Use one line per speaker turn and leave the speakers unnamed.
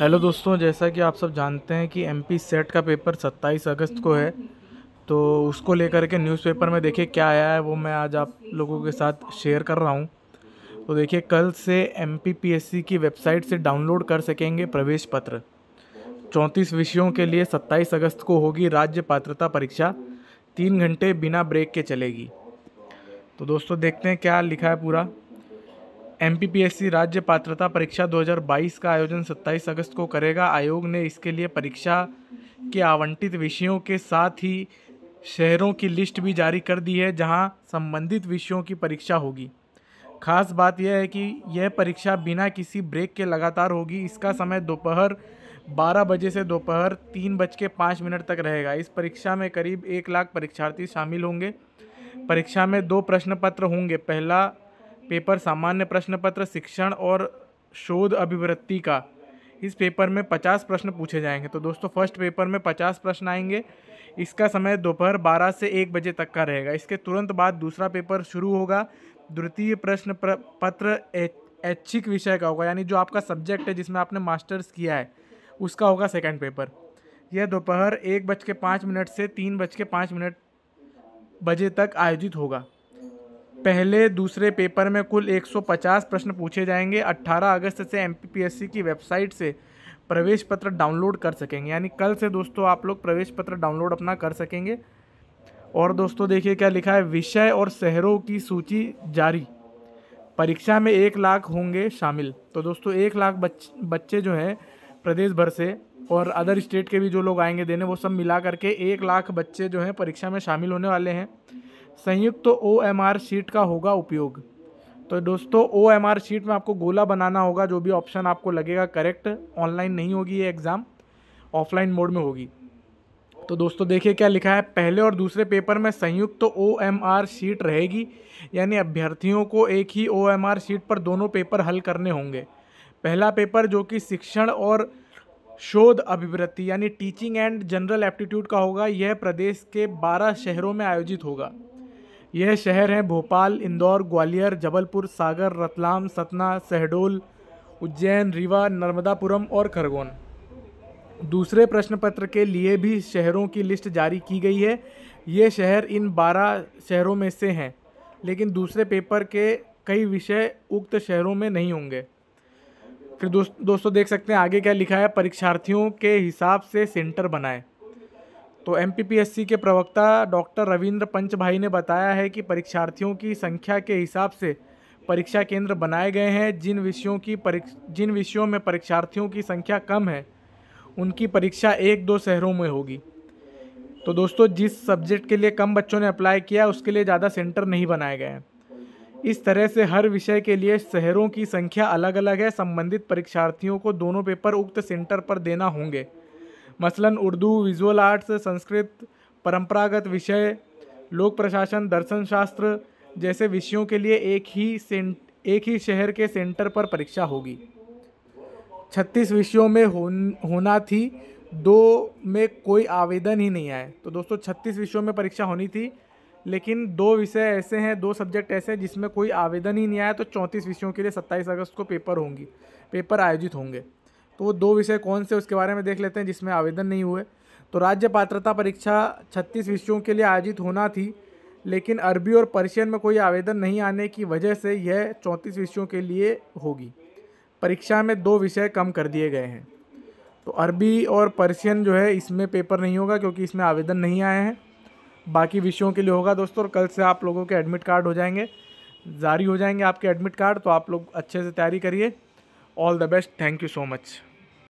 hello दोस्तों जैसा कि आप सब जानते हैं कि एमपी सेट का पेपर 27 अगस्त को है तो उसको लेकर के न्यूज़पेपर में देखिए क्या आया है वो मैं आज आप लोगों के साथ शेयर कर रहा हूँ तो देखिए कल से एम की वेबसाइट से डाउनलोड कर सकेंगे प्रवेश पत्र चौंतीस विषयों के लिए 27 अगस्त को होगी राज्य पात्रता परीक्षा तीन घंटे बिना ब्रेक के चलेगी तो दोस्तों देखते हैं क्या लिखा है पूरा एम राज्य पात्रता परीक्षा 2022 का आयोजन 27 अगस्त को करेगा आयोग ने इसके लिए परीक्षा के आवंटित विषयों के साथ ही शहरों की लिस्ट भी जारी कर दी है जहां संबंधित विषयों की परीक्षा होगी खास बात यह है कि यह परीक्षा बिना किसी ब्रेक के लगातार होगी इसका समय दोपहर 12 बजे से दोपहर तीन बज के पाँच मिनट तक रहेगा इस परीक्षा में करीब एक लाख परीक्षार्थी शामिल होंगे परीक्षा में दो प्रश्न पत्र होंगे पहला पेपर सामान्य प्रश्न पत्र शिक्षण और शोध अभिवृत्ति का इस पेपर में पचास प्रश्न पूछे जाएंगे तो दोस्तों फर्स्ट पेपर में पचास प्रश्न आएंगे इसका समय दोपहर बारह से एक बजे तक का रहेगा इसके तुरंत बाद दूसरा पेपर शुरू होगा द्वितीय प्रश्न प्र, पत्र ऐच्छिक विषय का होगा यानी जो आपका सब्जेक्ट है जिसमें आपने मास्टर्स किया है उसका होगा सेकेंड पेपर यह दोपहर एक बज के पाँच मिनट से तीन बज के पाँच मिनट बजे तक आयोजित होगा पहले दूसरे पेपर में कुल 150 प्रश्न पूछे जाएंगे 18 अगस्त से एम की वेबसाइट से प्रवेश पत्र डाउनलोड कर सकेंगे यानी कल से दोस्तों आप लोग प्रवेश पत्र डाउनलोड अपना कर सकेंगे और दोस्तों देखिए क्या लिखा है विषय और शहरों की सूची जारी परीक्षा में एक लाख होंगे शामिल तो दोस्तों एक लाख बच, बच्चे जो हैं प्रदेश भर से और अदर स्टेट के भी जो लोग आएंगे देने वो सब मिला करके एक लाख बच्चे जो हैं परीक्षा में शामिल होने वाले हैं संयुक्त तो ओ एम आर शीट का होगा उपयोग तो दोस्तों ओ एम आर शीट में आपको गोला बनाना होगा जो भी ऑप्शन आपको लगेगा करेक्ट ऑनलाइन नहीं होगी ये एग्ज़ाम ऑफलाइन मोड में होगी तो दोस्तों देखिए क्या लिखा है पहले और दूसरे पेपर में संयुक्त तो ओ एम आर शीट रहेगी यानी अभ्यर्थियों को एक ही ओ एम आर शीट पर दोनों पेपर हल करने होंगे पहला पेपर जो कि शिक्षण और शोध अभिवृत्ति यानी टीचिंग एंड जनरल एप्टीट्यूड का होगा यह प्रदेश के 12 शहरों में आयोजित होगा यह शहर हैं भोपाल इंदौर ग्वालियर जबलपुर सागर रतलाम सतना शहडोल उज्जैन रीवा नर्मदापुरम और खरगोन दूसरे प्रश्न पत्र के लिए भी शहरों की लिस्ट जारी की गई है ये शहर इन बारह शहरों में से हैं लेकिन दूसरे पेपर के कई विषय उक्त शहरों में नहीं होंगे फिर दोस्त दोस्तों देख सकते हैं आगे क्या लिखा है परीक्षार्थियों के हिसाब से सेंटर बनाएं तो एम के प्रवक्ता डॉक्टर रविंद्र पंच भाई ने बताया है कि परीक्षार्थियों की संख्या के हिसाब से परीक्षा केंद्र बनाए गए हैं जिन विषयों की परीक्षा जिन विषयों में परीक्षार्थियों की संख्या कम है उनकी परीक्षा एक दो शहरों में होगी तो दोस्तों जिस सब्जेक्ट के लिए कम बच्चों ने अप्लाई किया उसके लिए ज़्यादा सेंटर नहीं बनाए गए हैं इस तरह से हर विषय के लिए शहरों की संख्या अलग अलग है संबंधित परीक्षार्थियों को दोनों पेपर उक्त सेंटर पर देना होंगे मसलन उर्दू विजुअल आर्ट्स संस्कृत परंपरागत विषय लोक प्रशासन दर्शन शास्त्र जैसे विषयों के लिए एक ही सेंट एक ही शहर के सेंटर पर परीक्षा होगी छत्तीस विषयों में हो, होना थी दो में कोई आवेदन ही नहीं आए तो दोस्तों छत्तीस विषयों में परीक्षा होनी थी लेकिन दो विषय ऐसे हैं दो सब्जेक्ट ऐसे हैं जिसमें कोई आवेदन ही नहीं आया तो चौंतीस विषयों के लिए सत्ताईस अगस्त को पेपर होंगी पेपर आयोजित होंगे तो वो दो विषय कौन से उसके बारे में देख लेते हैं जिसमें आवेदन नहीं हुए तो राज्य पात्रता परीक्षा छत्तीस विषयों के लिए आयोजित होना थी लेकिन अरबी और पर्शियन में कोई आवेदन नहीं आने की वजह से यह चौंतीस विषयों के लिए होगी परीक्षा में दो विषय कम कर दिए गए हैं तो अरबी और पर्शियन जो है इसमें पेपर नहीं होगा क्योंकि इसमें आवेदन नहीं आए हैं बाकी विषयों के लिए होगा दोस्तों और कल से आप लोगों के एडमिट कार्ड हो जाएंगे जारी हो जाएंगे आपके एडमिट कार्ड तो आप लोग अच्छे से तैयारी करिए all the best thank you so much